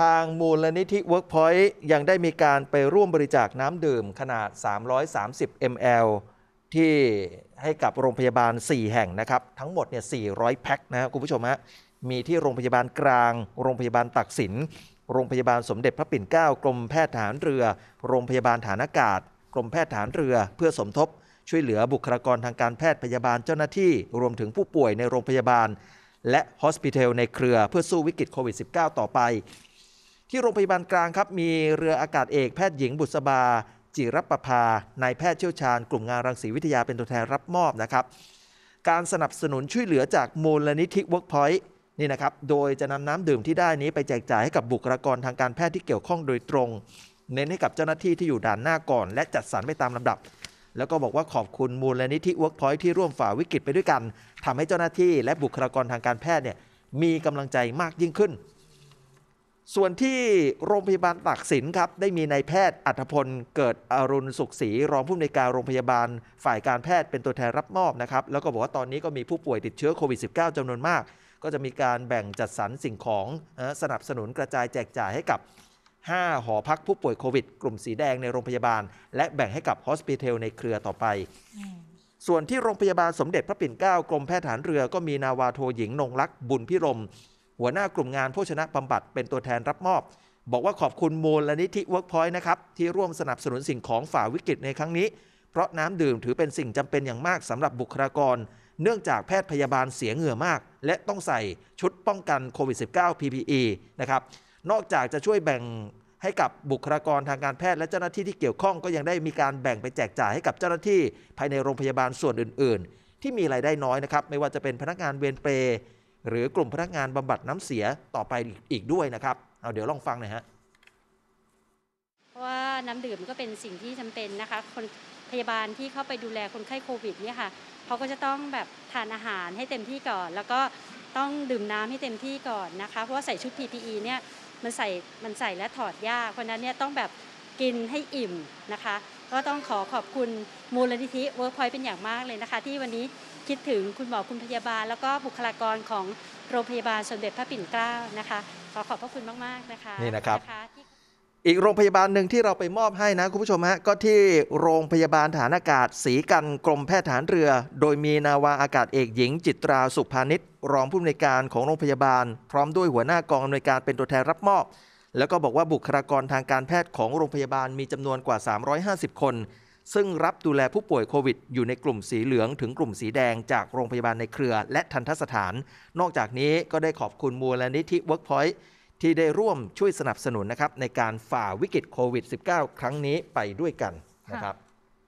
ทางมูลนิธิเวิร์กพอยต์ยังได้มีการไปร่วมบริจาคน้ำดื่ม ขนาด 330 ml ที่ให้กับโรงพยาบาล 4 แห่งนะครับ ทั้งหมดเนี่ย400แพ็คนะครับคุณผู้ชมฮะมีที่โรงพยาบาลกลาง โรงพยาบาลตักสิน โรงพยาบาลสมเด็จพระปิ่นเกล้ากรมแพทย์ฐานเรือ โรงพยาบาลฐานอากาศ กรมแพทย์ฐานเรือ เพื่อสมทบ ช่วยเหลือบุคลากรทางการแพทย์พยาบาลเจ้าหน้าที่รวมถึงผู้ป่วยในโรงพยาบาล และฮอสพิทอลในเครือเพื่อสู้วิกฤตโควิด -19 ต่อไปที่โรงพยาบาลกลางครับ มีเรืออากาศเอกแพทย์หญิงบุษบา จิรประภานายแพทย์เชี่ยวชาญกลุ่มงานรังสีวิทยาเป็นตัวแทนรับมอบนะครับ การสนับสนุนช่วยเหลือจากมูลนิธิเวิร์กพอยต์นี่นะครับ โดยจะนำน้ำดื่มที่ได้นี้ไปแจกจ่ายให้กับบุคลากรทางการแพทย์ที่เกี่ยวข้องโดยตรง เน้นให้กับเจ้าหน้าที่ที่อยู่ด่านหน้าก่อน และจัดสรรไปตามลำดับ แล้วก็บอกว่าขอบคุณมูลนิธิเวิร์กพอยต์ที่ร่วมฝ่าวิกฤตไปด้วยกันทำให้เจ้าหน้าที่และบุคลากรทางการแพทย์เนี่ยมีกำลังใจมากยิ่งขึ้นส่วนที่โรงพยาบาลตากสินครับ ได้มีนายแพทย์อัธพลเกิดอรุณสุขศรีรองผู้อำนวยการโรงพยาบาลฝ่ายการแพทย์เป็นตัวแทนรับมอบนะครับแล้วก็บอกว่าตอนนี้ก็มีผู้ป่วยติดเชื้อโควิด -19 จำนวนมาก ก็จะมีการแบ่งจัดสรรสิ่งของสนับสนุนกระจายแจกจ่ายให้กับ 5 หอพักผู้ป่วยโควิด กลุ่มสีแดงในโรงพยาบาล และแบ่งให้กับโฮอสปิเทลในเครือต่อไป ส่วนที่โรงพยาบาลสมเด็จพระปิ่นเกล้ากรมแพทย์ฐานเรือก็มีนาวาโทหญิงนงลักษ์บุญพิรมหัวหน้ากลุ่มงานโภชนะบำบัดเป็นตัวแทนรับมอบ บอกว่าขอบคุณมูลนิธิ Workpoint นะครับ ที่ร่วมสนับสนุนสิ่งของฝ่าวิกฤตในครั้งนี้เพราะน้ำดื่มถือเป็นสิ่งจำเป็นอย่างมากสำหรับบุคลากร เนื่องจากแพทย์พยาบาลเสียเหงื่อมาก และต้องใส่ชุดป้องกันโควิด -19 PPE นะครับ นอกจากจะช่วยแบ่งให้กับบุคลากรทางการแพทย์และเจ้าหน้าที่ที่เกี่ยวข้องก็ยังได้มีการแบ่งไปแจกจ่ายให้กับเจ้าหน้าที่ภายในโรงพยาบาลส่วนอื่น ๆ ที่มีรายได้น้อยนะครับไม่ว่าจะเป็นพนักงานเวรเปรหรือกลุ่มพนักงานบำบัดน้ำเสียต่อไปอีกด้วยนะครับ เอาเดี๋ยวลองฟังหน่อยฮะ เพราะว่าน้ำดื่มก็เป็นสิ่งที่จำเป็นนะคะ คนพยาบาลที่เข้าไปดูแลคนไข้โควิดเนี่ยค่ะเขาก็จะต้องแบบทานอาหารให้เต็มที่ก่อน แล้วก็ต้องดื่มน้ำให้เต็มที่ก่อนนะคะ เพราะว่าใส่ชุด PPE เนี่ย มันใส่ มันใส่และถอดยากเพราะนั้นเนี่ยต้องแบบกินให้อิ่มนะคะ ก็ต้องขอขอบคุณมูลนิธิเวิร์กพอยต์เป็นอย่างมากเลยนะคะ ที่วันนี้คิดถึงคุณหมอคุณพยาบาลแล้วก็บุคลากรของโรงพยาบาลสมเด็จพระปิ่นเกล้านะคะ ขอขอบพระคุณมากๆนะคะ นี่นะครับ อีกโรงพยาบาลหนึ่งที่เราไปมอบให้นะคุณผู้ชมฮะก็ที่โรงพยาบาลฐานอากาศศรีกันกรมแพทย์ฐานเรือ โดยมีนาวาอากาศเอกหญิง จิตราสุภานิชรองผู้อำนวยการของโรงพยาบาล พร้อมด้วยหัวหน้ากองอำนวยการเป็นตัวแทนรับมอบแล้วก็บอกว่าบุคลากรทางการแพทย์ของโรงพยาบาลมีจำนวนกว่า 350 คน ซึ่งรับดูแลผู้ป่วยโควิดอยู่ในกลุ่มสีเหลืองถึงกลุ่มสีแดงจากโรงพยาบาลในเครือและทันทสถาน นอกจากนี้ก็ได้ขอบคุณมูลนิธิ Workpoint ที่ได้ร่วมช่วยสนับสนุนนะครับในการฝ่าวิกฤตโควิด -19 ครั้งนี้ไปด้วยกันนะครับ